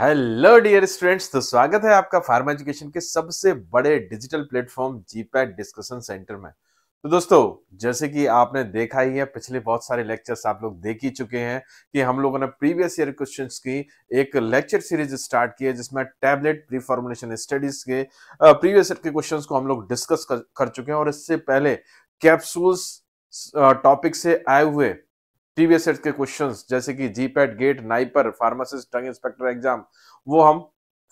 Hello dear students तो स्वागत है आपका फार्मा एजुकेशन के सबसे बड़े digital platform GPAT discussion centre में तो दोस्तों जैसे कि आपने देखा ही है पिछले बहुत सारे लेक्चर्स आप लोग देख ही चुके हैं कि हम लोगों ने प्रीवियस ईयर क्वेश्चंस की एक लेक्चर सीरीज स्टार्ट की है जिसमें टैबलेट फॉर्मुलेशन स्टडीज के प्रीवियस ईयर के क्वेश्चन को हम लोग डिस्कस कर, कर चुके हैं और इससे पहले कैप्सूल्स टॉपिक से आए हुए प्रीवियस सेट के क्वेश्चंस जैसे कि जीपैट गेट नाइपर फार्मासिस्ट टंग इंस्पेक्टर एग्जाम वो हम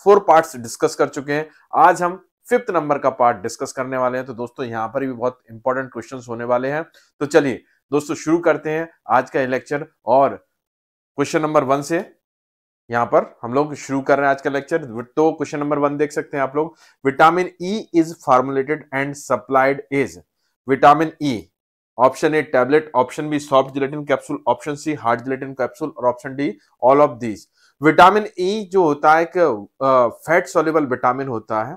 फोर पार्ट्स डिस्कस कर चुके हैं आज हम फिफ्थ नंबर का पार्ट डिस्कस करने वाले हैं तो दोस्तों यहाँ पर भी बहुत इंपॉर्टेंट क्वेश्चन होने वाले हैं तो चलिए दोस्तों शुरू करते हैं आज का लेक्चर और क्वेश्चन नंबर वन से यहां पर हम लोग शुरू कर रहे हैं आज का लेक्चर तो क्वेश्चन नंबर वन देख सकते हैं आप लोग vitamin E is formulated and supplied is vitamin E option A tablet option B soft gelatin capsule option C hard gelatin capsule और option D all of these vitamin E जो होता है एक फैट सोल्यूबल विटामिन होता है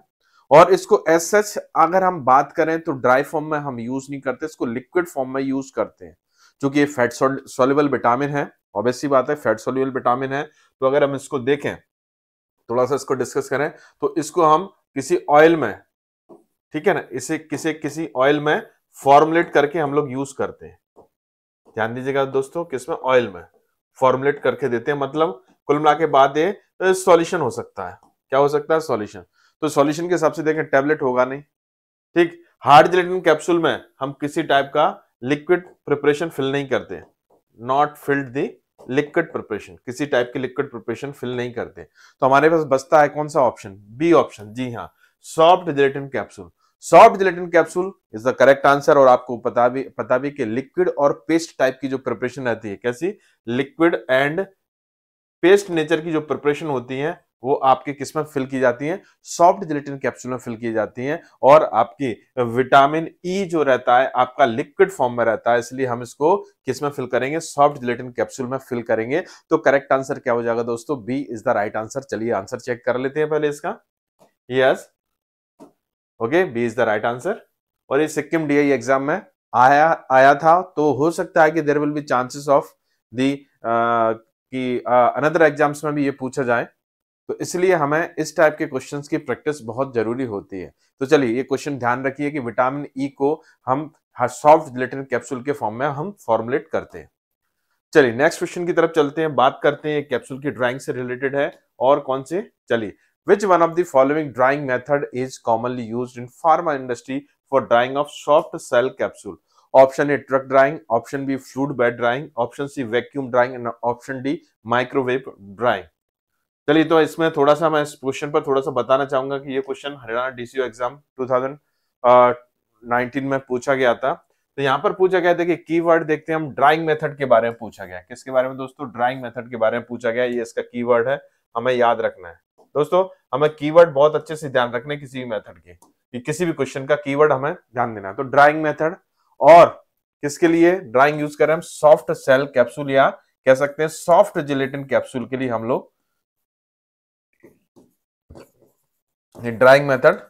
और इसको S H अगर हम बात करें तो ड्राई फॉर्म में हम यूज नहीं करते इसको लिक्विड फॉर्म में यूज करते हैं क्योंकि ये फैट सोल्यूबल विटामिन है ऑब्वियसली बात है फैट सोल्यूबल विटामिन है तो अगर हम इसको देखें थोड़ा सा इसको डिस्कस करें तो इसको हम किसी ऑयल में ठीक है ना इसे किसी किसी ऑयल में फॉर्मुलेट करके हम लोग यूज करते हैं ध्यान दीजिएगा दोस्तों किसमें ऑयल में फॉर्मुलेट करके देते हैं मतलब कुल मिला के बाद ये तो सॉल्यूशन हो सकता है क्या हो सकता है सॉल्यूशन तो सॉल्यूशन के हिसाब से देखें टैबलेट होगा नहीं ठीक हार्ड जिलेटिन कैप्सूल में हम किसी टाइप का लिक्विड प्रिपरेशन फिल नहीं करते not filled the liquid preparation किसी टाइप की लिक्विड प्रिपरेशन फिल नहीं करते तो हमारे पास बचता है कौन सा ऑप्शन बी ऑप्शन जी हाँ soft gelatin capsule soft gelatin capsule is the correct answer और आपको पता भी पता भी कि लिक्विड और पेस्ट टाइप की जो प्रिपरेशन रहती है कैसी लिक्विड एंड पेस्ट नेचर की जो प्रिपरेशन होती है वो आपके किसमें फिल की जाती है सॉफ्ट जिलेटिन कैप्सूल में फिल की जाती है और आपकी विटामिन ई e जो रहता है आपका लिक्विड फॉर्म में रहता है इसलिए हम इसको किसमें फिल करेंगे सॉफ्ट जिलेटिन कैप्सूल में फिल करेंगे तो करेक्ट आंसर क्या हो जाएगा दोस्तों B is the right answer चलिए आंसर चेक कर लेते हैं पहले इसका yes yes. Okay B is the right answer और ये सिक्किम डीआई एग्जाम में आया आया था तो हो सकता है कि there will be chances of the कि अनदर uh, एग्जाम्स में भी ये पूछा जाए तो इसलिए हमें इस टाइप के क्वेश्चंस की प्रैक्टिस बहुत जरूरी होती है तो चलिए ये क्वेश्चन ध्यान रखिए कि विटामिन ई e को हम सॉफ्ट जिलेटिन कैप्सूल के फॉर्म में हम फॉर्मुलेट करते हैं चलिए नेक्स्ट क्वेश्चन की तरफ चलते हैं बात करते हैं कैप्सूल की ड्राइंग से रिलेटेड है और कौन से चलिए Which one of the following drying method is commonly used in pharma industry for drying of soft cell capsule? Option A truck drying, option B fluid bed drying, option C vacuum drying and option D microwave drying चलिए तो इसमें थोड़ा सा मैं इस question पर थोड़ा सा बताना चाहूंगा कि ये क्वेश्चन हरियाणा डीसीओ एग्जाम 2019 में पूछा गया था तो यहाँ पर पूछा गया था कि कीवर्ड देखते हैं हम ड्राइंग मेथड के बारे में पूछा गया किसके बारे में दोस्तों ड्राइंग मेथड के बारे में पूछा गया ये इसका कीवर्ड है हमें याद रखना है दोस्तों हमें कीवर्ड बहुत अच्छे से ध्यान रखने किसी भी मेथड के कि किसी भी क्वेश्चन का कीवर्ड हमें ध्यान देना है तो ड्राइंग मेथड और किसके लिए ड्राइंग यूज करें हम सॉफ्ट सेल कैप्सूल या कह सकते हैं सॉफ्ट जिलेटिन कैप्सूल के लिए हम लोग ड्राइंग मेथड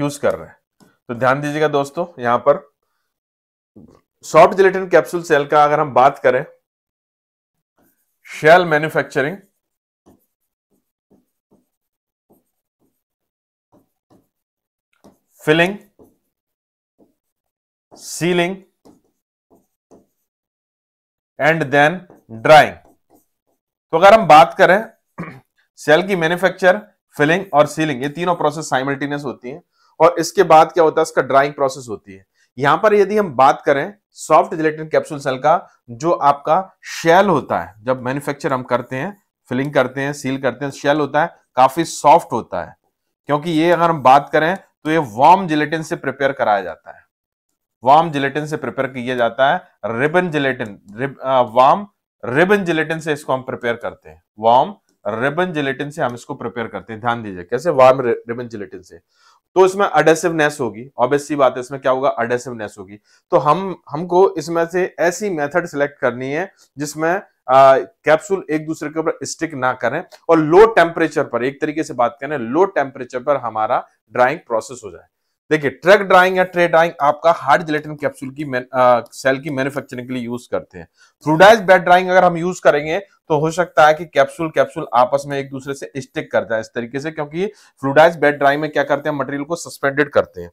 यूज कर रहे हैं तो ध्यान दीजिएगा दोस्तों यहां पर सॉफ्ट जिलेटिन कैप्सूल सेल का अगर हम बात करें shell manufacturing filling sealing and then drying तो अगर हम बात करें सेल की मैन्युफैक्चर फिलिंग और सीलिंग ये तीनों प्रोसेस साइमल्टेनियस होती हैं और इसके बाद क्या होता है इसका ड्राइंग प्रोसेस होती है यहां पर यदि हम बात करें सॉफ्ट जिलेटिन कैप्सूल सेल का जो आपका शेल होता है जब मैन्युफैक्चर हम करते हैं फिलिंग करते हैं सील करते हैं शेल होता है काफी सॉफ्ट होता है क्योंकि ये अगर हम बात करें तो ये वार्म जिलेटिन से प्रिपेयर कराया जाता है वार्म जिलेटिन से प्रिपेयर किया जाता है ribbon gelatin rib, warm ribbon gelatin से इसको हम प्रिपेयर करते हैं वार्म रिबन जिलेटिन से हम इसको प्रिपेयर करते हैं ध्यान दीजिए कैसे वार्म रिबन जिलेटिन से तो इसमें अडेसिवनेस होगी ऑब्वियसली बात है इसमें क्या होगा अडेसिवनेस होगी तो हम हमको इसमें से ऐसी मेथड सिलेक्ट करनी है जिसमें कैप्सूल एक दूसरे के ऊपर स्टिक ना करें और लो टेम्परेचर पर एक तरीके से बात करें लो टेम्परेचर पर हमारा ड्राइंग प्रोसेस हो जाए देखिए ट्रक ड्राइंग या ट्रे ड्राइंग आपका हार्ड जिलेटिन कैप्सूल की आ, सेल की मैन्युफैक्चरिंग के लिए यूज करते हैं फ्रूडाइज बेड ड्राइंग अगर हम यूज करेंगे तो हो सकता है कि कैप्सूल कैप्सूल आपस में एक दूसरे से स्टिक कर जाए इस तरीके से क्योंकि फ्लूडाइज बेड ड्राइंग में क्या करते हैं मटेरियल को सस्पेंडेड करते हैं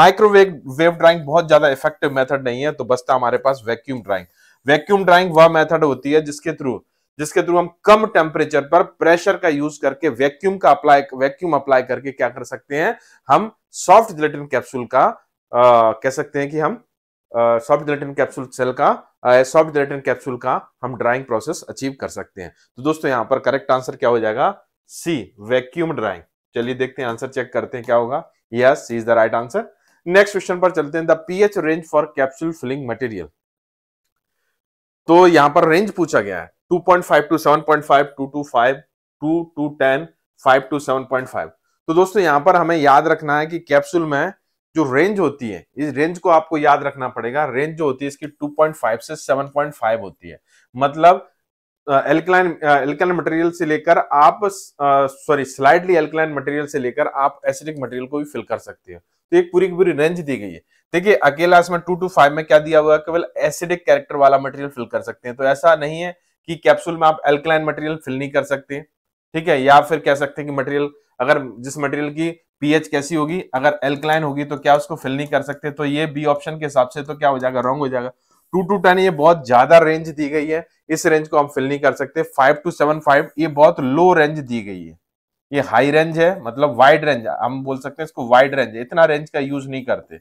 माइक्रोवेव वेव ड्राइंग बहुत ज्यादा इफेक्टिव मेथड नहीं है तो बसता हमारे पास वैक्यूम ड्राइंग वैक्यूम ड्राइंग वह मेथड होती है जिसके थ्रू जिसके थ्रू हम कम टेम्परेचर पर प्रेशर का यूज करके वैक्यूम का अप्लाई वैक्यूम अप्लाई करके क्या कर सकते हैं हम सॉफ्ट जिलेटिन कैप्सूल का आ, कह सकते हैं कि हम सॉफ्ट जिलेटिन कैप्सूल सेल का सॉफ्ट जिलेटिन कैप्सूल का हम ड्राइंग प्रोसेस अचीव कर सकते हैं तो दोस्तों यहाँ पर करेक्ट आंसर क्या हो जाएगा सी वैक्यूम ड्राइंग चलिए देखते हैं आंसर चेक करते हैं क्या होगा yes is the right answer next question पर चलते हैं the pH range for capsule filling material तो यहाँ पर रेंज पूछा गया है 2.5 to 7.5 to two five to two ten five to 7.5 तो दोस्तों यहाँ पर हमें याद रखना है कि कैप्सूल में जो रेंज होती है इस रेंज को आपको याद रखना पड़ेगा रेंज जो होती है इसकी 2.5 से 7.5 होती है मतलब एल्कलाइन एल्कलाइन मटेरियल से लेकर आप सॉरी स्लाइडली एल्कलाइन मटेरियल से लेकर आप एसिडिक मटेरियल को भी फिल कर सकते हो तो एक पूरी की पूरी रेंज दी गई है देखिए अकेला इसमें टू टू फाइव में क्या दिया हुआ है केवल एसिडिक कैरेक्टर वाला मटेरियल फिल कर सकते हैं तो ऐसा नहीं है कि कैप्सूल में आप एल्कलाइन मटेरियल फिल नहीं कर सकते ठीक है या फिर कह सकते हैं कि मटेरियल अगर जिस मटेरियल की पीएच कैसी होगी अगर एल्कलाइन होगी तो क्या उसको फिल नहीं कर सकते तो ये बी ऑप्शन के हिसाब से तो क्या हो जाएगा रॉन्ग हो जाएगा टू टू टेन ये बहुत ज्यादा रेंज दी गई है इस रेंज को हम फिल नहीं कर सकते फाइव टू सेवन फाइव ये बहुत लो रेंज दी गई है ये हाई रेंज है मतलब वाइड रेंज हम बोल सकते हैं इसको वाइड रेंज है इतना रेंज का यूज नहीं करते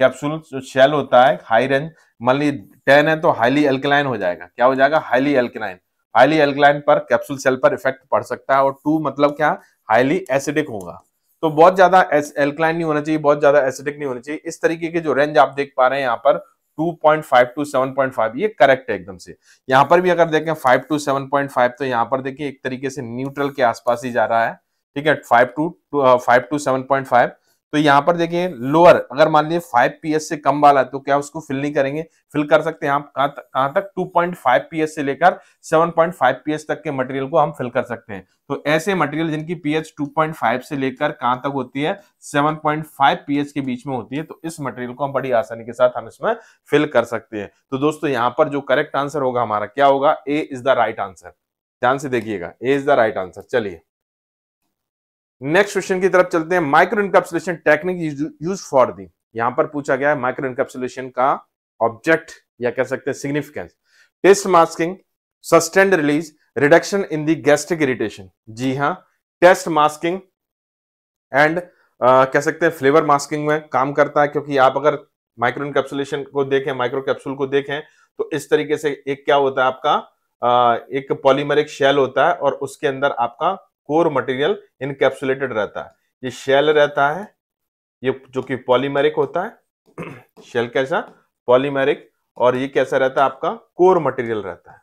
कैप्सूल जो शेल होता है हाई रेंज मान ली टेन है तो हाईली एल्कलाइन हो जाएगा क्या हो जाएगा हाईली एल्कलाइन हाईली एल्कलाइन पर कैप्सूल सेल पर इफेक्ट पड़ सकता है और टू मतलब क्या हाईली एसिडिक होगा तो बहुत ज्यादा एल्कलाइन नहीं होना चाहिए बहुत ज्यादा एसिडिक नहीं होना चाहिए इस तरीके के जो रेंज आप देख पा रहे हैं यहाँ पर 2.5 टू 7.5 ये करेक्ट है एकदम से यहां पर भी अगर देखें 5 टू 7.5 तो यहां पर देखिए एक तरीके से न्यूट्रल के आसपास ही जा रहा है ठीक है five to five to seven point five तो यहाँ पर देखिए लोअर अगर मान लीजिए 5 पीएस से कम वाला तो क्या उसको फिल नहीं करेंगे फिल कर सकते हैं आप कहाँ तक 2.5 पीएस से लेकर 7.5 पीएस तक के मटेरियल को हम फिल कर सकते हैं तो ऐसे मटेरियल जिनकी पीएच 2.5 से लेकर कहाँ तक होती है 7.5 पीएच के बीच में होती है तो इस मटेरियल को हम बड़ी आसानी के साथ हम इसमें फिल कर सकते हैं तो दोस्तों यहाँ पर जो करेक्ट आंसर होगा हमारा क्या होगा A is the right answer ध्यान से देखिएगा A is the right answer चलिए नेक्स्ट क्वेश्चन की तरफ चलते हैं microencapsulation technique use for the यहां पर पूछा गया है माइक्रो इनकप्सुलेशन का ऑब्जेक्ट या कह सकते हैं significance taste masking sustained release reduction in the gastric irritation जी हाँ टेस्ट मास्किंग एंड कह सकते हैं फ्लेवर मास्किंग में काम करता है क्योंकि आप अगर माइक्रो इनकैप्सुलेशन को देखें माइक्रो कैप्सूल को देखें तो इस तरीके से एक क्या होता है आपका आ, एक पॉलीमरिक शेल होता है और उसके अंदर आपका कोर मटेरियल इनकेप्सुलेटेड रहता है ये शेल रहता है ये जो कि पॉलीमेरिक होता है शेल कैसा पॉलीमेरिक और ये कैसा रहता है आपका कोर मटेरियल रहता है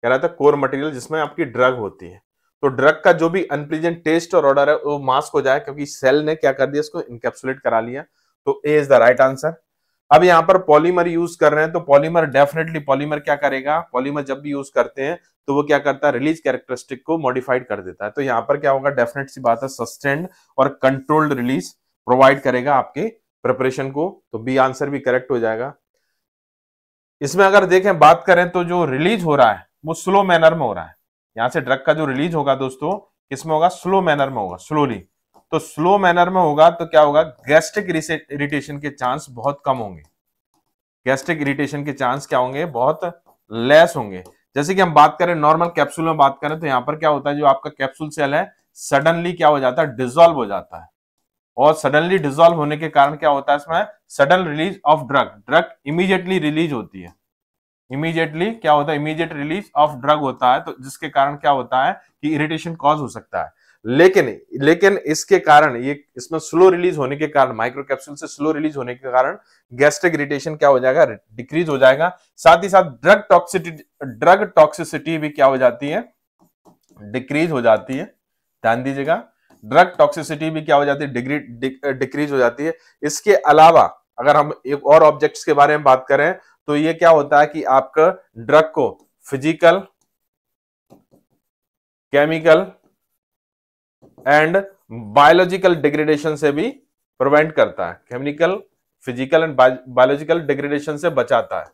क्या रहता है कोर मटेरियल जिसमें आपकी ड्रग होती है तो ड्रग का जो भी अनप्लीजेंट टेस्ट और ऑर्डर है वो मास्क हो जाए क्योंकि सेल ने क्या कर दिया इसको इनकेप्सुलेट करा लिया तो A is the right answer अब यहां पर पॉलीमर यूज कर रहे हैं तो पॉलीमर डेफिनेटली पॉलीमर क्या करेगा पॉलीमर जब भी यूज करते हैं तो वो क्या करता है रिलीज कैरेक्टरिस्टिक को मॉडिफाइड कर देता है तो यहां पर क्या होगा डेफिनेट सी बात है सस्टेंड और कंट्रोल्ड रिलीज प्रोवाइड करेगा आपके प्रिपरेशन को तो बी आंसर भी करेक्ट हो जाएगा इसमें अगर देखें बात करें तो जो रिलीज हो रहा है वो स्लो मैनर में हो रहा है यहां से ड्रग का जो रिलीज होगा दोस्तों किसमें होगा स्लो मैनर में होगा स्लोली तो स्लो मैनर में होगा तो क्या होगा गैस्ट्रिक इरिटेशन के चांस बहुत कम होंगे गैस्ट्रिक इरिटेशन के चांस क्या होंगे बहुत लेस होंगे जैसे कि हम बात करें नॉर्मल कैप्सूल में बात करें तो यहां पर क्या होता है जो आपका कैप्सूल सेल है सडनली क्या हो जाता है डिजोल्व हो जाता है और सडनली डिजोल्व होने के कारण क्या होता है इसमें sudden release of drug drug immediately release होती है इमीजिएटली क्या होता है इमीजिएट रिलीज ऑफ ड्रग होता है तो जिसके कारण क्या होता है कि इरिटेशन कॉज हो सकता है लेकिन लेकिन इसके कारण ये इसमें स्लो रिलीज होने के कारण माइक्रो कैप्सूल से स्लो रिलीज होने के कारण गैस्ट्रिक इरिटेशन क्या हो जाएगा डिक्रीज हो जाएगा साथ ही साथ ड्रग टॉक्सिटी ड्रग टॉक्सिसिटी भी क्या हो जाती है डिक्रीज हो जाती है ध्यान दीजिएगा ड्रग टॉक्सिसिटी भी क्या हो जाती है डिग्री डिक्रीज हो जाती है इसके अलावा अगर हम एक और ऑब्जेक्ट के बारे में बात करें तो ये क्या होता है कि आपका ड्रग को physical chemical and biological degradation से भी प्रिवेंट करता है chemical physical and biological degradation से बचाता है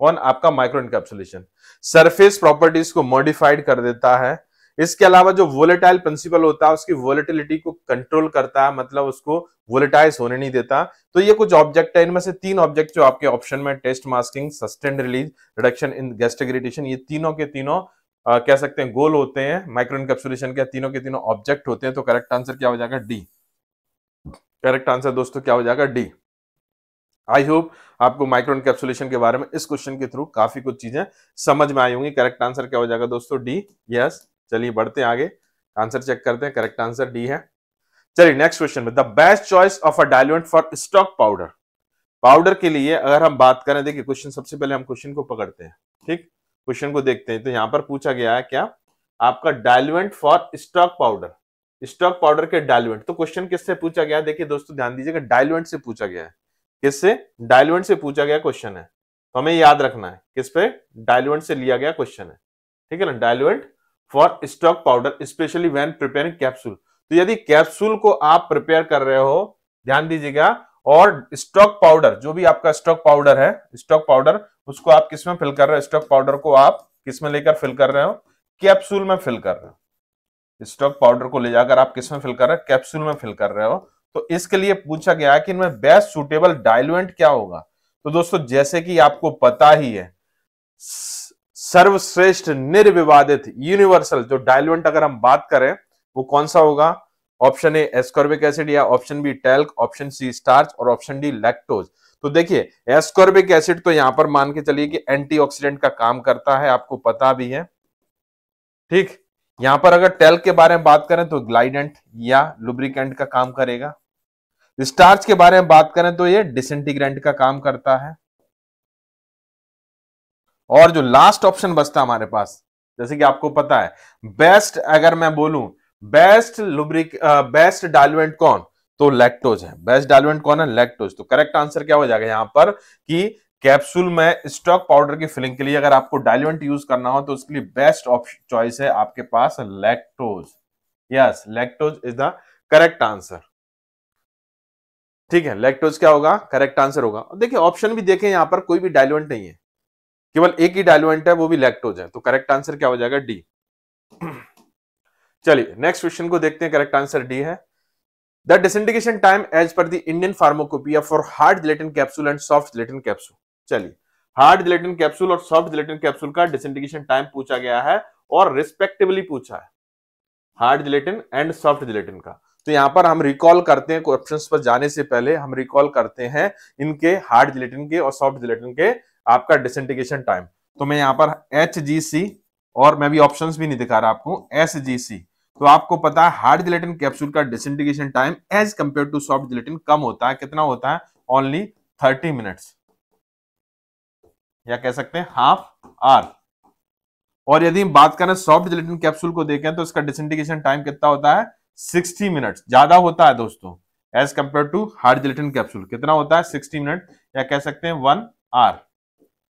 कौन आपका माइक्रो इनकेप्सुलेशन सरफेस प्रॉपर्टीज को मॉडिफाइड कर देता है इसके अलावा जो वोलेटाइल प्रिंसिपल होता है उसकी वोलेटिलिटी को कंट्रोल करता है मतलब उसको वोलेटाइज होने नहीं देता तो ये कुछ ऑब्जेक्ट है इनमें से तीन ऑब्जेक्ट जो आपके ऑप्शन में taste masking sustained release reduction in gastric irritation ये तीनों के तीनों आ, कह सकते हैं गोल होते हैं माइक्रो इनकेप्सुलेशन के तीनों के तीनों ऑब्जेक्ट होते हैं तो करेक्ट आंसर क्या हो जाएगा डी करेक्ट आंसर दोस्तों क्या हो जाएगा डी आई होप आपको माइक्रो इनकेप्सुलेशन के बारे में इस क्वेश्चन के थ्रू काफी कुछ चीजें समझ में आई होंगी करेक्ट आंसर क्या हो जाएगा दोस्तों डी यस चलिए बढ़ते हैं आगे आंसर चेक करते हैं करेक्ट आंसर डी है चलिए नेक्स्ट क्वेश्चन में the best choice of a diluent for stock powder powder के लिए अगर हम बात करें देखिए क्वेश्चन सबसे पहले हम क्वेश्चन को पकड़ते हैं ठीक क्वेश्चन को देखते हैं तो यहाँ पर पूछा गया है क्या आपका diluent for stock powder stock powder के डायलुएंट तो क्वेश्चन किससे पूछा गया देखिए दोस्तों ध्यान दीजिएगा डायलुएंट से पूछा गया है किससे डायलुएंट से पूछा गया क्वेश्चन है तो हमें याद रखना है किस पे डायलुएंट से लिया गया क्वेश्चन है ठीक है ना diluent for stock powder specially when preparing capsule तो यदि कैप्सूल को आप प्रिपेयर कर रहे हो ध्यान दीजिएगा और स्टॉक पाउडर जो भी आपका स्टॉक पाउडर है स्टॉक पाउडर उसको आप किस में फिल कर रहे हो स्टॉक पाउडर को आप किस में लेकर फिल कर रहे हो कैप्सूल में फिल कर रहे हो स्टॉक पाउडर को ले जाकर आप किस में फिल कर रहे हो कैप्सूल में फिल कर रहे हो तो इसके लिए पूछा गया है कि इनमें बेस्ट सुटेबल डायलुएंट क्या होगा तो दोस्तों जैसे कि आपको पता ही है सर्वश्रेष्ठ निर्विवादित यूनिवर्सल जो डायलुएंट अगर हम बात करें वो कौन सा होगा ऑप्शन ए एस्कॉर्बिक एसिड या option B talc option C starch और ऑप्शन डी लैक्टोज तो देखिए एस्कॉर्बिक एसिड तो यहां पर मान के चलिए कि एंटीऑक्सीडेंट का काम करता है आपको पता भी है ठीक यहां पर अगर टैल्क के बारे में बात करें तो ग्लाइडेंट या लुब्रिकेंट का काम करेगा स्टार्च के बारे में बात करें तो ये डिसइंटीग्रेंट का काम करता है और जो लास्ट ऑप्शन बचता हमारे पास जैसे कि आपको पता है बेस्ट अगर मैं बोलूं बेस्ट लुब्रिक बेस्ट डालुएंट कौन तो लैक्टोज है बेस्ट डालुएंट कौन है लैक्टोज तो करेक्ट आंसर क्या हो जाएगा यहां पर कि कैप्सूल में स्टॉक पाउडर की फिलिंग के लिए अगर आपको डाइल्यूएंट यूज करना हो तो उसके लिए बेस्ट ऑप्शन चॉइस है आपके पास lactose yes lactose is the correct answer ठीक है लैक्टोज क्या होगा करेक्ट आंसर होगा देखिए ऑप्शन भी देखें यहां पर कोई भी डाइल्यूएंट नहीं है केवल एक ही डाइल्यूएंट है वो भी लैक्टोज है तो करेक्ट आंसर क्या हो जाएगा डी चलिए नेक्स्ट क्वेश्चन को देखते हैं करेक्ट आंसर डी है the disintegration time as per the Indian pharmacopoeia for hard gelatin capsule and soft gelatin capsule चलिए हार्ड जिलेटिन कैप्सूल और सॉफ्ट जिलेटिन कैप्सूल का डिसइंटीग्रेशन टाइम पूछा गया है और रिस्पेक्टिवली पूछा है hard gelatin and soft gelatin का तो यहां पर हम रिकॉल करते हैं ऑप्शन पर जाने से पहले हम रिकॉल करते हैं इनके हार्ड जिलेटिन के और सॉफ्ट जिलेटिन के आपका डिसइंटीग्रेशन टाइम तो मैं यहां पर एच और मैं भी ऑप्शंस भी नहीं दिखा रहा आपको एस जी सी तो आपको पता है हार्ड जिलेटिन कैप्सूल का disintegration time as compare to soft gelatin कम होता है कितना होता है ओनली थर्टी मिनट्स या कह सकते हैं हाफ आर और यदि बात करें सॉफ्ट जिलेटिन कैप्सूल को देखें तो इसका डिसइंटीग्रेशन टाइम कितना होता है 60 मिनट ज्यादा होता है दोस्तों as compare to hard gelatin capsule कितना होता है सिक्सटी मिनट या कह सकते हैं वन आर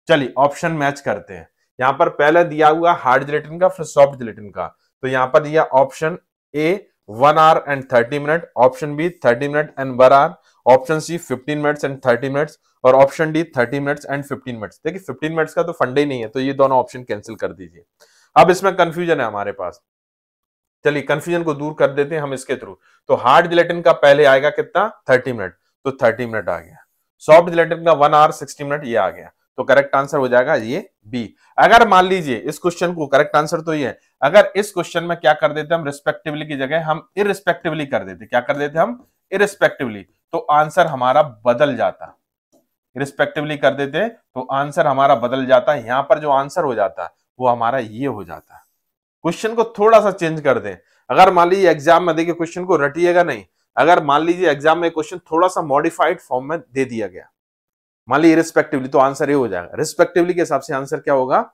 चलिए ऑप्शन मैच करते हैं यहां पर पहले दिया हुआ हार्ड जिलेटिन का फिर सॉफ्ट जिलेटिन का तो यहां पर दिया option A one hour and thirty minute option B thirty minute and one hour option C fifteen minutes and thirty minutes और option D thirty minutes and fifteen minutes देखिए fifteen minutes का तो fund ही नहीं है तो ये दोनों option cancel कर दीजिए अब इसमें कंफ्यूजन है हमारे पास चलिए कंफ्यूजन को दूर कर देते हैं हम इसके थ्रू तो हार्ड जिलेटिन का पहले आएगा कितना थर्टी मिनट तो थर्टी मिनट आ गया सॉफ्ट जिलेटिन का वन आवर सिक्सटी मिनट ये आ गया तो करेक्ट आंसर हो जाएगा ये बी अगर मान लीजिए इस क्वेश्चन को करेक्ट आंसर तो ये है अगर इस क्वेश्चन में क्या कर देते हम रिस्पेक्टिवली की जगह हम इरिस्पेक्टिवली कर देते क्या कर देते हम इरिस्पेक्टिवली तो आंसर हमारा बदल जाता रिस्पेक्टिवली कर देते तो आंसर हमारा बदल जाता यहां पर जो आंसर हो जाता वो हमारा ये हो जाता क्वेश्चन को थोड़ा सा चेंज कर दें अगर मान लीजिए एग्जाम में देखिए क्वेश्चन को रटिएगा नहीं अगर मान लीजिए एग्जाम में क्वेश्चन थोड़ा सा मॉडिफाइड फॉर्म में दे दिया गया मान लीजिए रिस्पेक्टिवली तो आंसर ये हो जाएगा रिस्पेक्टिवली के हिसाब से आंसर क्या होगा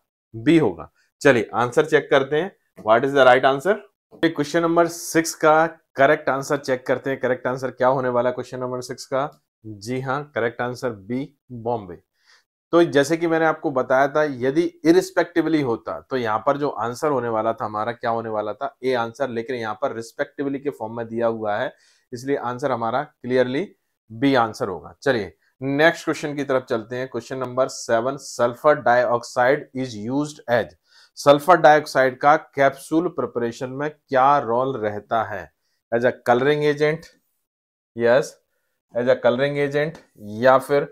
बी होगा चलिए आंसर चेक करते हैं what is the right answer question number six का करेक्ट आंसर चेक करते हैं करेक्ट आंसर क्या होने वाला क्वेश्चन नंबर सिक्स का जी हाँ करेक्ट आंसर बी बॉम्बे तो जैसे कि मैंने आपको बताया था यदि इरिस्पेक्टिवली होता तो यहाँ पर जो आंसर होने वाला था हमारा क्या होने वाला था ए आंसर लेकिन यहाँ पर रिस्पेक्टिवली के फॉर्म में दिया हुआ है इसलिए आंसर हमारा क्लियरली बी आंसर होगा चलिए नेक्स्ट क्वेश्चन की तरफ चलते हैं question number seven sulphur dioxide is use as sulphur dioxide का कैप्सूल प्रिपरेशन में क्या रोल रहता है as a colouring agent yes as a colouring agent या फिर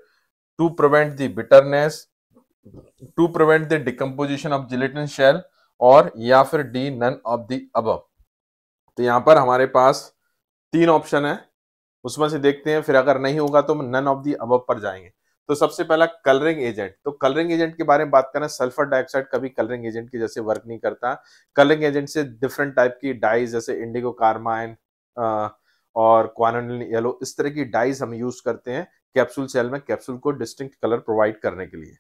to prevent the bitterness to prevent the decomposition of gelatin shell और या फिर डी नन ऑफ द अब तो यहां पर हमारे पास तीन ऑप्शन है उसमें से देखते हैं फिर अगर नहीं होगा तो हम नन ऑफ दी अब पर जाएंगे तो सबसे पहला कलरिंग एजेंट तो कलरिंग एजेंट के बारे में बात करना सल्फर डाइऑक्साइड कभी कलरिंग एजेंट की जैसे वर्क नहीं करता कलरिंग एजेंट से डिफरेंट टाइप की डाइज जैसे इंडिगो कार्माइन और क्वान येलो इस तरह की डाइज हम यूज करते हैं कैप्सूल सेल में कैप्सूल को डिस्टिंक्ट कलर प्रोवाइड करने के लिए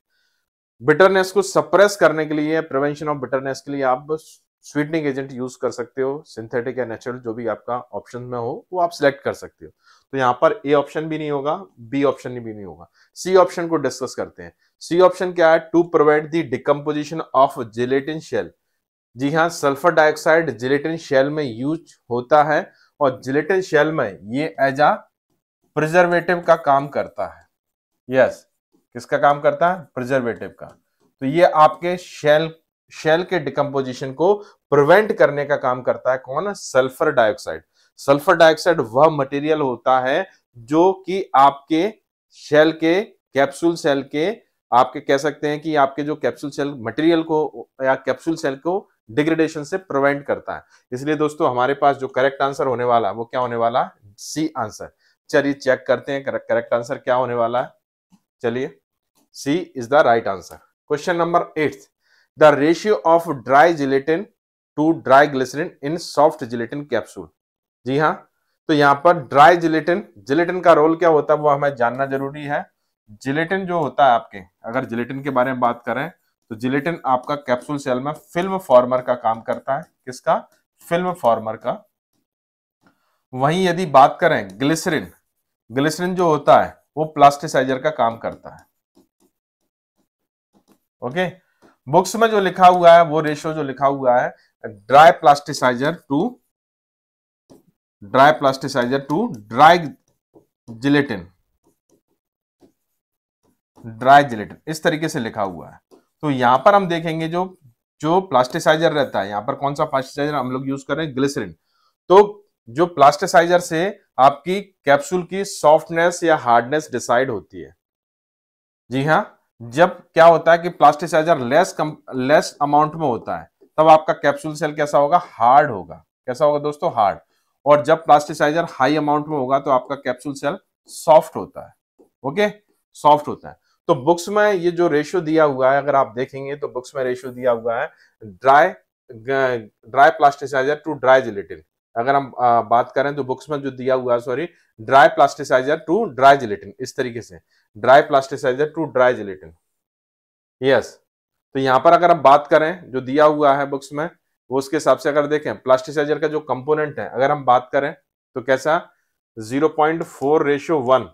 बिटरनेस को सप्रेस करने के लिए प्रिवेंशन ऑफ बिटरनेस के लिए आप स्वीटनिंग एजेंट यूज कर सकते हो सिंथेटिक या नेचुरल जो भी आपका ऑप्शन में हो वो आप सिलेक्ट कर सकते हो तो यहाँ पर ए ऑप्शन भी नहीं होगा बी ऑप्शन भी नहीं होगा सी ऑप्शन को डिस्कस करते हैं सी ऑप्शन क्या है to provide the decomposition of gelatin shell जी हाँ सल्फर डाइऑक्साइड जिलेटिन शेल में यूज होता है और जिलेटिन शेल में ये एज अ प्रिजर्वेटिव का काम करता है यस yes, किसका काम करता है प्रिजर्वेटिव का तो ये आपके शेल शेल के डिकम्पोजिशन को प्रिवेंट करने का काम करता है कौन सल्फर डाइऑक्साइड सल्फर डाइऑक्साइड वह मटेरियल होता है जो कि आपके शेल के कैप्सूल सेल के आपके कह सकते हैं कि आपके जो कैप्सूल सेल मटेरियल को या कैप्सूल सेल को डिग्रेडेशन से प्रिवेंट करता है इसलिए दोस्तों हमारे पास जो करेक्ट आंसर होने वाला वो क्या होने वाला सी आंसर चलिए चेक करते हैं करेक्ट आंसर क्या होने वाला है चलिए C is the right answer question number eight the ratio of dry gelatin to dry glycerin in soft gelatin capsule जी हाँ तो यहाँ पर ड्राई जिलेटिन जिलेटिन का रोल क्या होता है वो हमें जानना जरूरी है जिलेटिन जो होता है आपके अगर जिलेटिन के बारे में बात करें तो जिलेटिन आपका कैप्सूल सेल में फिल्म फॉर्मर का काम करता है किसका फिल्म फॉर्मर का वहीं यदि बात करें ग्लिसरिन ग्लिसरिन जो होता है वो प्लास्टिसाइजर का काम करता है ओके बुक्स में जो लिखा हुआ है वो रेशियो जो लिखा हुआ है dry plasticizer to dry plasticizer to dry gelatin dry gelatin इस तरीके से लिखा हुआ है तो यहां पर हम देखेंगे जो जो प्लास्टिसाइजर रहता है यहां पर कौन सा प्लास्टिसाइजर हम लोग यूज कर रहे हैं ग्लिसरिन तो जो प्लास्टिसाइजर से आपकी कैप्सूल की सॉफ्टनेस या हार्डनेस डिसाइड होती है जी हाँ जब क्या होता है कि प्लास्टिसाइजर लेस कम, लेस अमाउंट में होता है तब आपका कैप्सूल सेल कैसा होगा हार्ड होगा कैसा होगा दोस्तों हार्ड और जब प्लास्टिसाइजर हाई अमाउंट में होगा तो आपका कैप्सूल सेल सॉफ्ट होता है ओके सॉफ्ट होता है तो बुक्स में ये जो रेशियो दिया हुआ है अगर आप देखेंगे तो बुक्स में रेशियो दिया हुआ है dry dry plasticizer to dry gelatin अगर हम आ, बात करें तो बुक्स में जो दिया हुआ है sorry dry plasticizer to dry gelatin इस तरीके से dry plasticizer to dry gelatin yes तो यहां पर अगर हम बात करें जो दिया हुआ है बुक्स में वो उसके हिसाब से अगर देखें प्लास्टिसाइजर का जो कंपोनेंट है अगर हम बात करें तो कैसा 0.4 रेशियो वन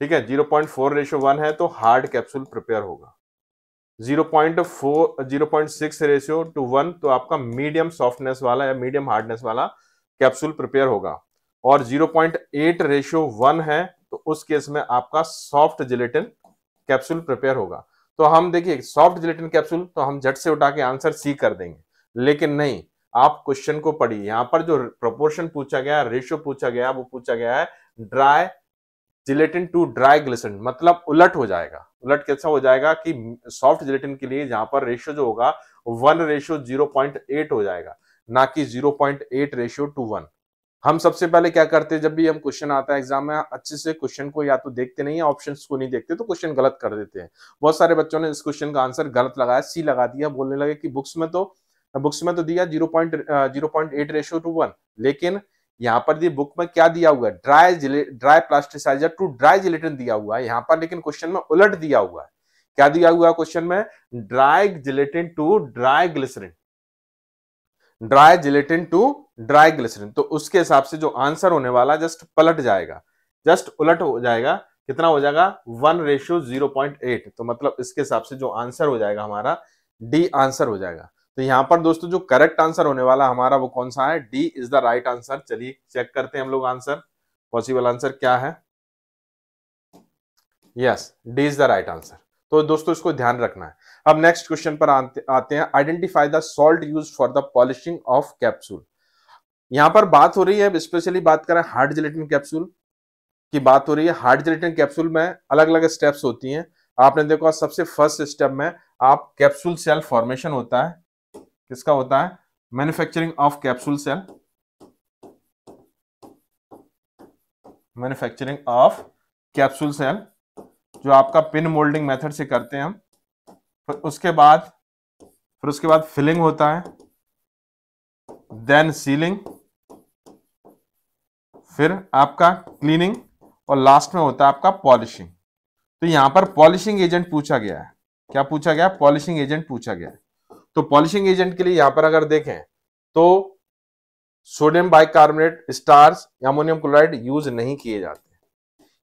ठीक है 0.4 रेशियो वन है तो हार्ड कैप्सूल प्रिपेयर होगा zero point four zero point six ratio to one तो आपका मीडियम सॉफ्टनेस वाला या मीडियम हार्डनेस वाला कैप्सूल प्रिपेयर होगा और zero point eight ratio one है तो उस केस में आपका सॉफ्ट जिलेटिन कैप्सूल प्रिपेयर होगा तो हम देखिए सॉफ्ट जिलेटिन कैप्सूल तो हम झट से उठा के आंसर सी कर देंगे लेकिन नहीं आप क्वेश्चन को पढ़िए यहाँ पर जो प्रपोर्शन पूछा गया रेशियो पूछा गया वो पूछा गया है dry gelatin to dry glycerin मतलब उलट हो जाएगा उलट कैसा हो जाएगा कि सॉफ्ट जिलेटिन के लिए जहां पर रेशियो जो होगा one ratio zero point eight हो जाएगा ना कि zero point eight ratio to one हम सबसे पहले क्या करते हैं जब भी हम क्वेश्चन आता है एग्जाम में अच्छे से क्वेश्चन को या तो देखते नहीं है ऑप्शन को नहीं देखते तो क्वेश्चन गलत कर देते हैं बहुत सारे बच्चों ने इस क्वेश्चन का आंसर गलत लगाया सी लगा दिया बोलने लगे कि बुक्स में तो बुक्स में तो दिया zero point zero point eight ratio to one लेकिन यहाँ पर दी बुक में क्या दिया हुआ है dry dry plasticizer to dry gelatin दिया हुआ है यहाँ पर लेकिन क्वेश्चन में उलट दिया हुआ है क्या दिया हुआ है क्वेश्चन में dry gelatin to dry glycerin dry gelatin to dry glycerin तो उसके हिसाब से जो आंसर होने वाला जस्ट पलट जाएगा जस्ट उलट हो जाएगा कितना हो जाएगा one ratio zero point eight तो मतलब इसके हिसाब से जो आंसर हो जाएगा हमारा डी आंसर हो जाएगा तो यहाँ पर दोस्तों जो करेक्ट आंसर होने वाला हमारा वो कौन सा है D is the right answer चलिए चेक करते हैं हम लोग आंसर पॉसिबल आंसर क्या है yes D is the right answer तो दोस्तों इसको ध्यान रखना है अब नेक्स्ट क्वेश्चन पर आते हैं identify the salt use for the polishing of capsule यहां पर बात हो रही है स्पेशली बात करें हार्ड जिलेटिन कैप्सूल की बात हो रही है हार्ड जिलेटिन कैप्सूल में अलग अलग स्टेप्स होती हैं आपने देखो सबसे फर्स्ट स्टेप में आप कैप्सूल सेल फॉर्मेशन होता है किसका होता है manufacturing of capsule shell manufacturing of capsule shell जो आपका पिन मोल्डिंग मेथड से करते हैं हम फिर उसके बाद फिर उसके बाद फिलिंग होता है देन सीलिंग फिर आपका क्लीनिंग और लास्ट में होता है आपका पॉलिशिंग तो यहां पर पॉलिशिंग एजेंट पूछा गया है क्या पूछा गया पॉलिशिंग एजेंट पूछा गया है तो पॉलिशिंग एजेंट के लिए यहां पर अगर देखें तो sodium bicarbonate starch ammonium chloride use नहीं किए जाते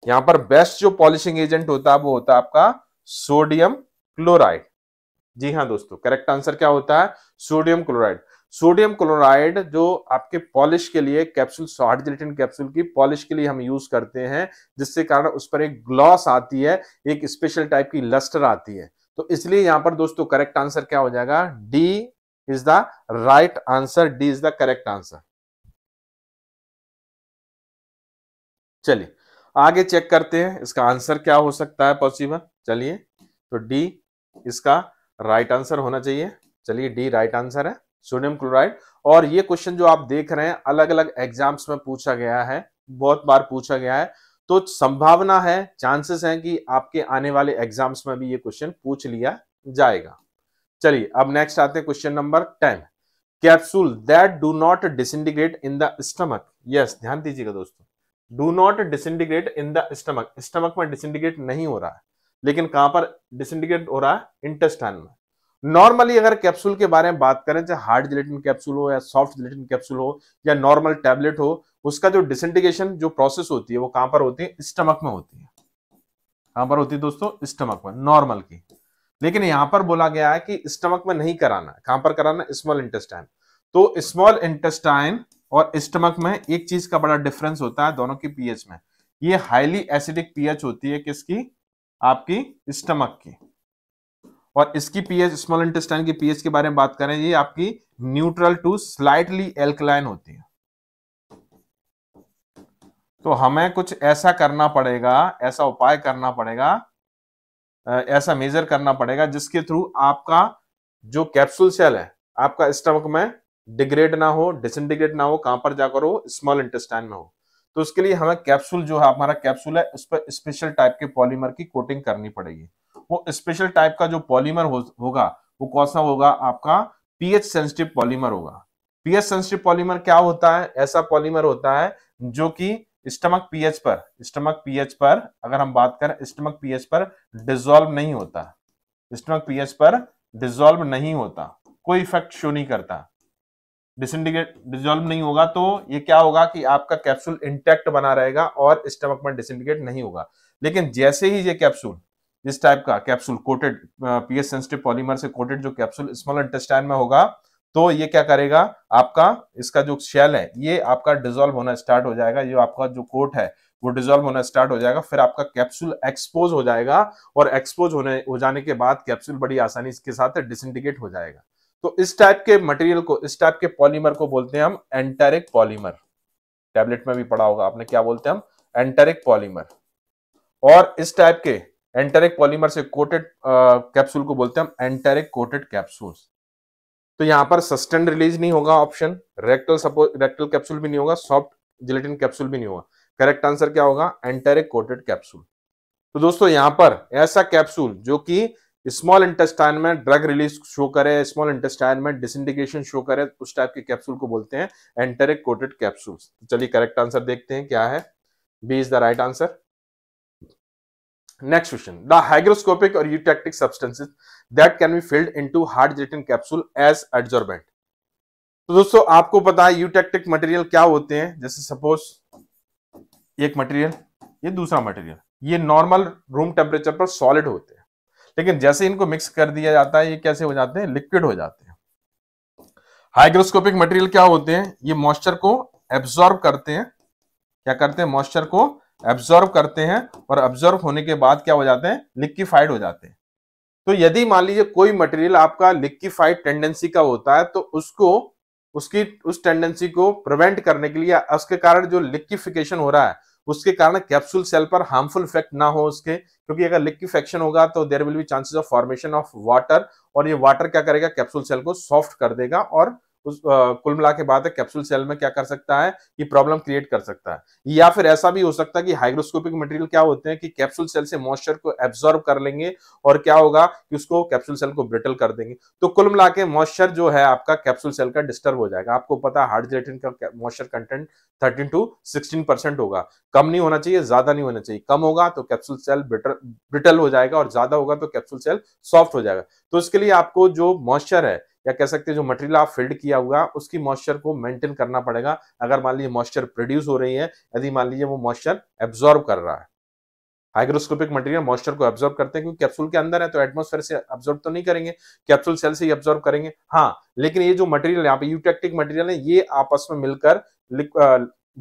यहां पर बेस्ट जो पॉलिशिंग एजेंट होता है वो होता है आपका सोडियम क्लोराइड जी हाँ दोस्तों करेक्ट आंसर क्या होता है सोडियम क्लोराइड सोडियम क्लोराइड जो आपके पॉलिश के लिए कैप्सूल हार्ड जिलेटिन कैप्सूल की पॉलिश के लिए हम यूज करते हैं जिससे कारण उस पर एक ग्लॉस आती है एक स्पेशल टाइप की लस्टर आती है तो इसलिए यहां पर दोस्तों करेक्ट आंसर क्या हो जाएगा D is the right answer D is the correct answer चलिए आगे चेक करते हैं इसका आंसर क्या हो सकता है पॉसिबल चलिए तो डी इसका राइट आंसर होना चाहिए चलिए डी राइट आंसर है सोडियम क्लोराइड और ये क्वेश्चन जो आप देख रहे हैं अलग अलग एग्जाम्स में पूछा गया है बहुत बार पूछा गया है तो संभावना है चांसेस हैं कि आपके आने वाले एग्जाम्स में भी ये क्वेश्चन पूछ लिया जाएगा चलिए अब नेक्स्ट आते हैं question number ten capsule that do not disintegrate in the stomach yes ध्यान दीजिएगा दोस्तों do not disintegrate in the stomach stomach में डिसइंटीग्रेट नहीं हो रहा है लेकिन कहां पर डिसइंटीग्रेट हो रहा है इंटेस्टाइन में नॉर्मली अगर कैप्सूल के बारे में बात करें चाहे हार्ड जिलेटिन कैप्सूल हो या सॉफ्ट जिलेटिन कैप्सूल हो या नॉर्मल टैबलेट हो उसका जो डिसइंटीग्रेशन जो प्रोसेस होती है वो कहां पर होती है स्टमक में होती है कहां पर होती है दोस्तों स्टमक में नॉर्मल की लेकिन यहां पर बोला गया है कि स्टमक में नहीं कराना कहां पर कराना स्मॉल इंटेस्टाइन तो स्मॉल इंटेस्टाइन और स्टमक में एक चीज का बड़ा डिफरेंस होता है दोनों की पीएच में ये हाईली एसिडिक पीएच होती है किसकी आपकी स्टमक की और इसकी पीएच स्मॉल इंटेस्टाइन की पीएच के बारे में बात करें ये आपकी न्यूट्रल टू स्लाइटली एल्कलाइन होती है तो हमें कुछ ऐसा करना पड़ेगा ऐसा उपाय करना पड़ेगा ऐसा मेजर करना पड़ेगा जिसके थ्रू आपका जो कैप्सूल सेल है आपका स्टमक में डिग्रेड ना हो डिसइंटीग्रेट ना हो कहां पर जाकर हो स्मॉल इंटेस्टाइन में हो तो उसके लिए हमें कैप्सूल जो है हमारा कैप्सूल है उस पर स्पेशल टाइप के पॉलीमर की कोटिंग करनी पड़ेगी स्पेशल टाइप का जो पॉलीमर हो, होगा वो कौन सा होगा आपका पीएच सेंसिटिव पॉलीमर होगा पीएच सेंसिटिव पॉलीमर क्या होता है ऐसा पॉलीमर होता है जो कि स्टमक पीएच पर स्टमक पीएच पर अगर हम बात करें स्टमक पीएच पर डिजोल्व नहीं होता स्टमक पीएच पर डिजोल्व नहीं होता कोई इफेक्ट शो नहीं करता डिसइंटीग्रेट डिजोल्व नहीं होगा तो ये क्या होगा कि आपका कैप्सूल इंटैक्ट बना रहेगा और स्टमक में डिसिंडिकेट नहीं होगा लेकिन जैसे ही ये कैप्सूल इस टाइप का capsule coated pH sensitive polymer से कोटेड जो कैप्सूल स्मॉल इंटेस्टाइन में होगा तो ये क्या करेगा आपका इसका जो शेल है ये आपका डिजोल्व होना स्टार्ट हो जाएगा ये आपका जो कोट है वो डिजोल्व होना स्टार्ट हो जाएगा फिर आपका कैप्सूल एक्सपोज हो जाएगा और एक्सपोज होने हो जाने के बाद कैप्सूल बड़ी आसानी के साथ डिसइंटीग्रेट हो जाएगा तो इस टाइप के मटेरियल को इस टाइप के पॉलीमर को बोलते हैं हम एंटेरिक पॉलीमर टैबलेट में भी पढ़ा होगा आपने क्या बोलते हैं हम एंटेरिक पॉलीमर और इस टाइप के एंटेरिक पॉलीमर से कोटेड कैप्सूल uh, को बोलते हैं हम एंटेरिक कोटेड कैप्सूल्स तो यहां पर सस्टेंड रिलीज नहीं होगा ऑप्शन रेक्टल सपोज रेक्टल कैप्सूल भी नहीं होगा सॉफ्ट जिलेटिन कैप्सूल भी नहीं होगा करेक्ट आंसर क्या होगा एंटेरिक कोटेड कैप्सूल तो दोस्तों यहां पर ऐसा कैप्सूल जो कि स्मॉल इंटेस्टाइन में ड्रग रिलीज शो करे स्मॉल इंटेस्टाइन में डिसइंडिकेशन शो करे उस टाइप के कैप्सूल को बोलते हैं एंटेरिक कोटेड कैप्सूल चलिए करेक्ट आंसर देखते हैं क्या है B is the right answer Next question. The hygroscopic or eutectic substances that can be filled into hard gelatin capsule as adsorbent. तो दोस्तों आपको पता है यूटेक्टिक मटेरियल क्या होते हैं जैसे सपोज एक मटेरियल ये दूसरा मटेरियल ये नॉर्मल रूम टेम्परेचर पर सॉलिड होते हैं लेकिन जैसे इनको मिक्स कर दिया जाता है ये कैसे हो जाते हैं लिक्विड हो जाते हैं हाइग्रोस्कोपिक मटेरियल क्या होते हैं ये मॉइस्चर को एब्सॉर्ब करते हैं क्या करते हैं मॉइस्चर को एब्जॉर्व करते हैं और ऑब्जर्व होने के बाद क्या हो जाते हैं लिक्विफाइड हो जाते हैं तो यदि मान लीजिए कोई मटेरियल आपका लिक्विफाइड टेंडेंसी का होता है तो उसको उसकी उस टेंडेंसी को प्रिवेंट करने के लिए उसके कारण जो लिक्विफिकेशन हो रहा है उसके कारण कैप्सूल सेल पर हार्मफुल इफेक्ट ना हो उसके क्योंकि अगर लिक्विफेक्शन होगा तो there will be chances of formation of water और ये वाटर क्या करेगा कैप्सूल सेल को सॉफ्ट कर देगा और उस कुल मिला के बात है कैप्सूल सेल में क्या कर सकता है ये प्रॉब्लम क्रिएट कर सकता है या फिर ऐसा भी हो सकता है कि हाइग्रोस्कोपिक मटेरियल क्या होते हैं कि कैप्सूल सेल से मॉइस्चर को एब्जॉर्ब कर लेंगे और क्या होगा कि उसको कैप्सूल सेल को ब्रिटल कर देंगे तो कुल मिला के मॉइस्चर जो है आपका कैप्सूल सेल का डिस्टर्ब हो जाएगा आपको पता है हार्ड का moisture content thirteen to sixteen percent होगा कम नहीं होना चाहिए ज्यादा नहीं होना चाहिए कम होगा तो कैप्सूल सेल ब्रिटल हो जाएगा और ज्यादा होगा तो कैप्सूल सेल सॉफ्ट हो जाएगा तो इसके लिए आपको जो मॉइस्चर है या कह सकते हैं जो मटेरियल आप फिल्ड किया हुआ उसकी मॉइस्चर को मेंटेन करना पड़ेगा अगर मान लीजिए मॉइस्चर प्रोड्यूस हो रही है यदि मान लीजिए वो मॉइस्चर एब्जॉर्ब कर रहा है हाइग्रोस्कोपिक मटेरियल मॉइस्चर को एब्जॉर्ब करते हैं क्योंकि कैप्सूल के अंदर है तो एटमोस्फेयर से एब्जॉर्ब तो नहीं करेंगे कैप्सूल सेल से ही एब्जॉर्ब करेंगे हाँ लेकिन ये जो मटेरियल यहाँ पे यूटेक्टिक मटेरियल है ये आपस में मिलकर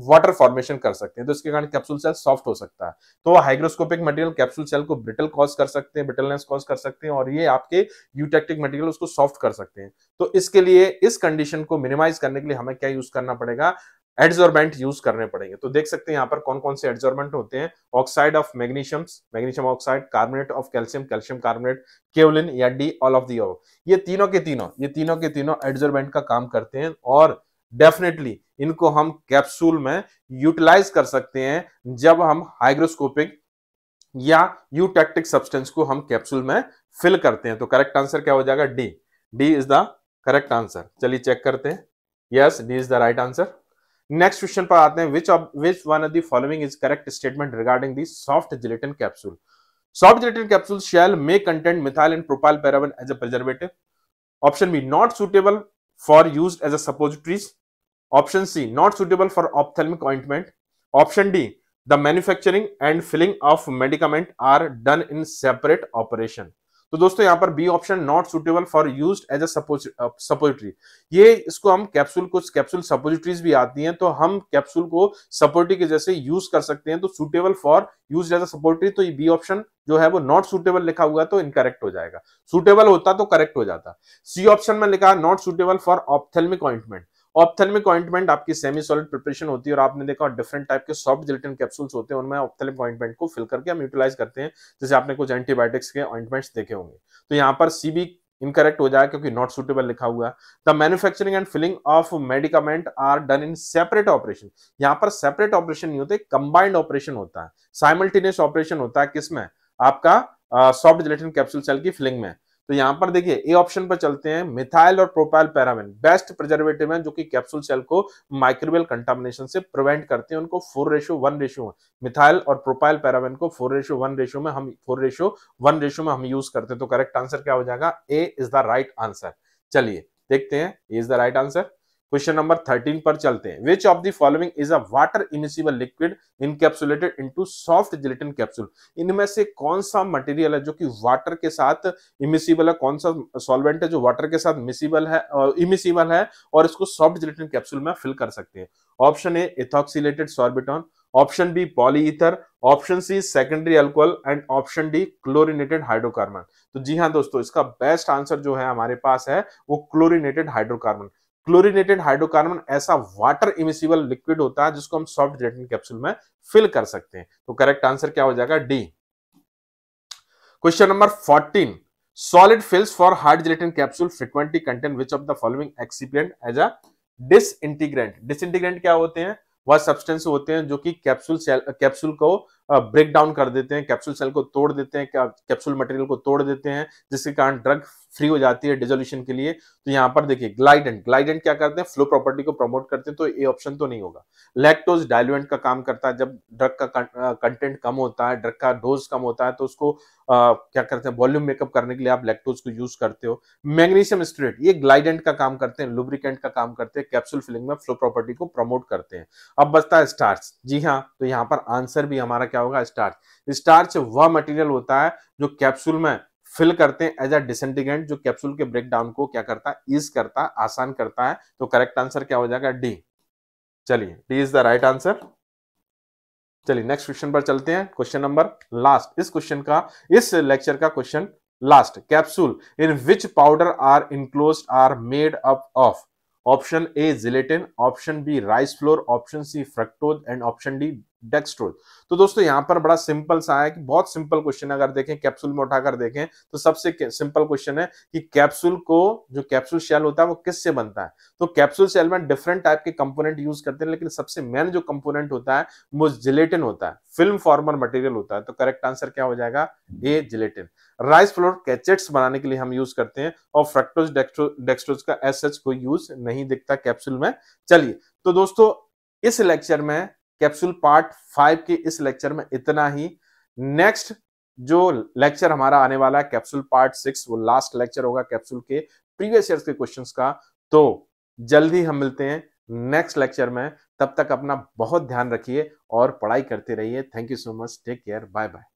वाटर फॉर्मेशन कर सकते हैं तो इसके कारण कैप्सूल सेल सॉफ्ट हो सकता है तो हाइग्रोस्कोपिक मटेरियल कैप्सूल सेल को ब्रिटल कॉज कर सकते हैं ब्रिटलनेस कॉज कर सकते हैं और ये आपके यूटेक्टिक मटेरियल उसको सॉफ्ट कर सकते हैं तो इसके लिए इस कंडीशन को मिनिमाइज करने के लिए हमें क्या यूज करना पड़ेगा एड्जॉर्बेंट यूज करने पड़ेंगे तो देख सकते हैं यहाँ पर कौन कौन से एड्जॉर्बेंट होते हैं oxide of magnesium magnesium oxide carbonate of calcium calcium carbonate kaolin या डी ऑल ऑफ दी ये तीनों के तीनों ये तीनों के तीनों एड्जॉर्बेंट का काम करते हैं और डेफिनेटली इनको हम कैप्सूल में यूटिलाइज कर सकते हैं जब हम हाइग्रोस्कोपिक या यूटेक्टिक सब्सटेंस को हम कैप्सूल में फिल करते हैं तो करेक्ट आंसर क्या हो जाएगा D D is the correct answer चलिए चेक करते हैं yes D is the right answer next question पर आते हैं which of which one of the following is correct statement regarding the soft gelatin capsule soft gelatin capsule shell may content methyl and propyl paraben as a preservative option B not suitable for used as a suppositories. Option C, not suitable for ophthalmic ointment. Option D, the manufacturing and filling of medicament are done in separate operation. तो दोस्तों यहाँ पर B option not suitable for use as a suppository ये इसको हम capsule कुछ capsule suppositories भी आती हैं तो हम कैप्सूल को सपोर्टी के जैसे यूज कर सकते हैं तो suitable for use as a suppository तो ये बी ऑप्शन जो है वो नॉट सुटेबल लिखा हुआ तो इनकरेक्ट हो जाएगा सुटेबल होता तो करेक्ट हो जाता सी ऑप्शन में लिखा not suitable for ophthalmic ointment ophthalmic ointment आपकी सेमी सॉलिड प्रिपरेशन होती है और आपने देखा डिफरेंट टाइप के सॉफ्ट जिलेटिन कैप्सूल्स होते हैं उनमें ऑप्थेलमिक ऑइंटमेंट को फिल करके हम यूटिलाइज करते हैं जैसे आपने कुछ एंटीबायोटिक्स के ऑइंटमेंट्स देखे होंगे तो यहाँ पर सी सीबी इनकरेक्ट हो जाएगा क्योंकि नॉट सुटेबल लिखा हुआ the manufacturing and filling of medicament are done in separate operation यहाँ पर सेपरेट ऑपरेशन नहीं होते कंबाइंड ऑपरेशन होता है साइमल्टेनियस ऑपरेशन होता है किसमें आपका सॉफ्ट जिलेटिन कैप्सूल सेल की फिलिंग में तो यहां पर देखिए ए ऑप्शन पर चलते हैं मिथाइल और प्रोपाइल पैराविन बेस्ट प्रिजर्वेटिव है जो कि कैप्सूल सेल को माइक्रोवेल कंटामिनेशन से प्रिवेंट करते हैं उनको four ratio one ratio methyl और प्रोपाइल पैराविन को फोर रेशो वन रेशो में हम फोर रेशो वन रेशो में हम यूज करते हैं तो करेक्ट आंसर क्या हो जाएगा A is the right answer चलिए देखते हैं A is the right answer question number thirteen पर चलते हैं which of the following is a water immiscible liquid encapsulated into soft gelatin capsule इनमें से कौन सा मटेरियल है जो कि वाटर के साथ इमिसिबल है कौन सा सॉल्वेंट है जो वाटर के साथ मिसिबल है इमिसिबल है और इसको सॉफ्ट जिलेटिन कैप्सूल में फिल कर सकते हैं option A ethoxylated sorbitan option B polyether option C secondary alcohol and option D chlorinated hydrocarbon तो जी हाँ दोस्तों इसका बेस्ट आंसर जो है हमारे पास है वो क्लोरिनेटेड हाइड्रोकार्बन क्लोरिनेटेड हाइड्रोकार्बन ऐसा वाटर इमिसिबल लिक्विड होता है जिसको हम सॉफ्ट जेटिन कैप्सूल में फिल कर सकते हैं तो करेक्ट आंसर क्या हो जाएगा D question number fourteen for hard for capsule gelatin content which of the following excipient as a disintegrant disintegrant क्या होते हैं वह सब्सटेंस होते हैं जो कि कैप्सूल कैप्सूल को ब्रेक डाउन कर देते हैं कैप्सूल सेल को तोड़ देते हैं कैप्सूल मटेरियल को तोड़ देते हैं जिसके कारण ड्रग फ्री हो जाती है डिजोल्यूशन के लिए तो यहाँ पर देखिए ग्लाइडेंट ग्लाइडेंट क्या करते हैं फ्लो प्रॉपर्टी को प्रमोट करते हैं तो ये ऑप्शन तो नहीं होगा लैक्टोज डायलुएंट का काम करता है जब ड्रग का कंटेंट कम होता है ड्रग का डोज कम होता है तो उसको आ, क्या करते हैं वॉल्यूम मेकअप करने के लिए आप लैक्टोज को यूज करते हो मैग्नीशियम स्ट्रेट ये ग्लाइडेंट का काम करते हैं लुब्रिकेंट का काम करते हैं कैप्सूल फिलिंग में फ्लो प्रॉपर्टी को प्रमोट करते हैं अब बचता है स्टार्च जी हाँ तो यहाँ पर आंसर भी हमारा क्या होगा स्टार्च स्टार्च वह मटेरियल होता है जो कैप्सूल में फिल करते हैं एज अ डिसेंटिगेंट जो कैप्सूल के ब्रेकडाउन को क्या करता है ईज करता है आसान करता है तो करेक्ट आंसर क्या हो जाएगा डी चलिए D is the right answer चलिए नेक्स्ट क्वेश्चन पर चलते हैं क्वेश्चन नंबर लास्ट इस क्वेश्चन का इस लेक्चर का question last capsule in which powder are enclose are made up of option A gelatin option B rice flour option C fructose and option D dextrose तो दोस्तों यहां पर बड़ा simple सा है कि बहुत सिंपल क्वेश्चन अगर देखें कैप्सूल में उठाकर देखें तो सबसे सिंपल क्वेश्चन है कि कैप्सूल को जो कैप्सूल शेल होता है वो किससे बनता है तो कैप्सूल शेल में डिफरेंट टाइप के कंपोनेंट यूज करते हैं लेकिन सबसे मेन जो कंपोनेंट होता है वो जिलेटिन होता है फिल्म फॉर्मर मटेरियल होता है तो करेक्ट आंसर क्या हो जाएगा A gelatin rice flour cachets बनाने के लिए हम यूज करते हैं और फ्रेक्टोज डेक्सट्रोज का एस कोई यूज नहीं दिखता कैप्सूल में चलिए तो दोस्तों इस लेक्चर में कैप्सूल पार्ट फाइव के इस लेक्चर में इतना ही नेक्स्ट जो लेक्चर हमारा आने वाला है कैप्सूल पार्ट सिक्स वो लास्ट लेक्चर होगा कैप्सूल के प्रीवियस ईयर के क्वेश्चंस का तो जल्दी हम मिलते हैं नेक्स्ट लेक्चर में तब तक अपना बहुत ध्यान रखिए और पढ़ाई करते रहिए thank you so much take care bye bye